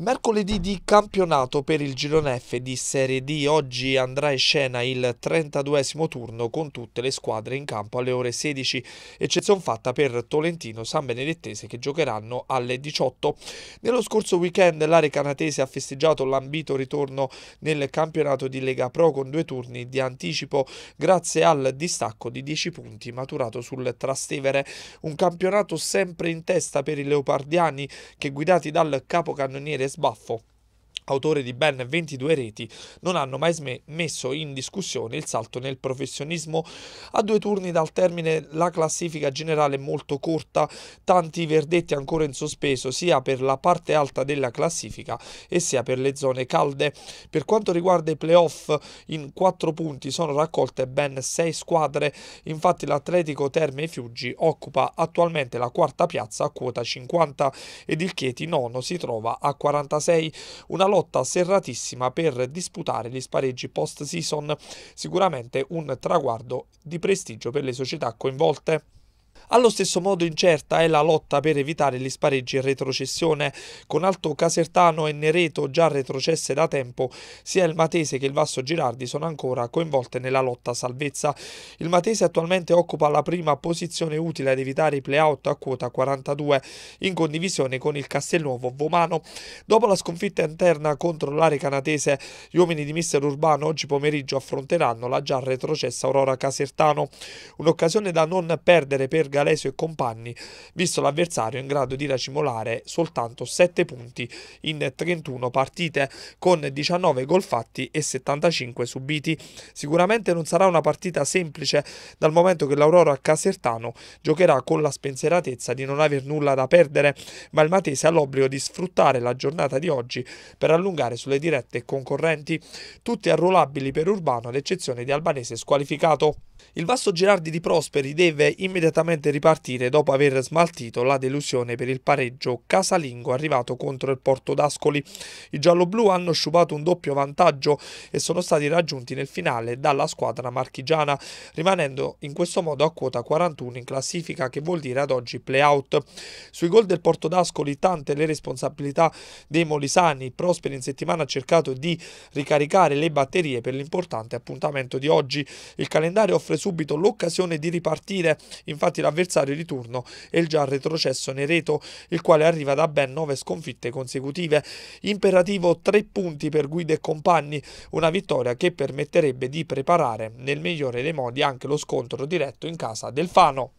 Mercoledì di campionato per il girone F di Serie D, oggi andrà in scena il 32 turno con tutte le squadre in campo alle ore 16, eccezione fatta per Tolentino, San Benedettese che giocheranno alle 18. Nello scorso weekend l'area canatese ha festeggiato l'ambito ritorno nel campionato di Lega Pro con due turni di anticipo grazie al distacco di 10 punti maturato sul Trastevere, un campionato sempre in testa per i leopardiani che guidati dal capocannoniere sbaffo autore di ben 22 reti, non hanno mai messo in discussione il salto nel professionismo. A due turni dal termine la classifica generale è molto corta, tanti verdetti ancora in sospeso sia per la parte alta della classifica e sia per le zone calde. Per quanto riguarda i playoff, in quattro punti sono raccolte ben sei squadre, infatti l'Atletico Terme Fiuggi occupa attualmente la quarta piazza a quota 50 ed il Chieti nono si trova a 46. Una lotta lotta serratissima per disputare gli spareggi post-season, sicuramente un traguardo di prestigio per le società coinvolte. Allo stesso modo incerta è la lotta per evitare gli spareggi in retrocessione. Con Alto Casertano e Nereto già retrocesse da tempo, sia il Matese che il Vasso Girardi sono ancora coinvolte nella lotta salvezza. Il Matese attualmente occupa la prima posizione utile ad evitare i playout a quota 42, in condivisione con il Castelnuovo Vomano. Dopo la sconfitta interna contro l'area canatese, gli uomini di mister Urbano oggi pomeriggio affronteranno la già retrocessa Aurora Casertano. Un'occasione da non perdere per garantire Galesio e compagni, visto l'avversario in grado di racimolare soltanto 7 punti in 31 partite, con 19 gol fatti e 75 subiti. Sicuramente non sarà una partita semplice dal momento che l'Aurora Casertano giocherà con la spensieratezza di non aver nulla da perdere, ma il Matese ha l'obbligo di sfruttare la giornata di oggi per allungare sulle dirette concorrenti, tutti arruolabili per Urbano ad eccezione di Albanese squalificato. Il Vasto Girardi di Prosperi deve immediatamente dovette ripartire dopo aver smaltito la delusione per il pareggio casalingo arrivato contro il Porto d'Ascoli. I gialloblu hanno sciupato un doppio vantaggio e sono stati raggiunti nel finale dalla squadra marchigiana, rimanendo in questo modo a quota 41 in classifica, che vuol dire ad oggi play-out. Sui gol del Porto d'Ascoli tante le responsabilità dei molisani. Prosperi in settimana ha cercato di ricaricare le batterie per l'importante appuntamento di oggi. Il calendario offre subito l'occasione di ripartire, infatti la l'avversario di turno e il già retrocesso Nereto, il quale arriva da ben nove sconfitte consecutive. Imperativo tre punti per Guida e compagni, una vittoria che permetterebbe di preparare nel migliore dei modi anche lo scontro diretto in casa del Fano.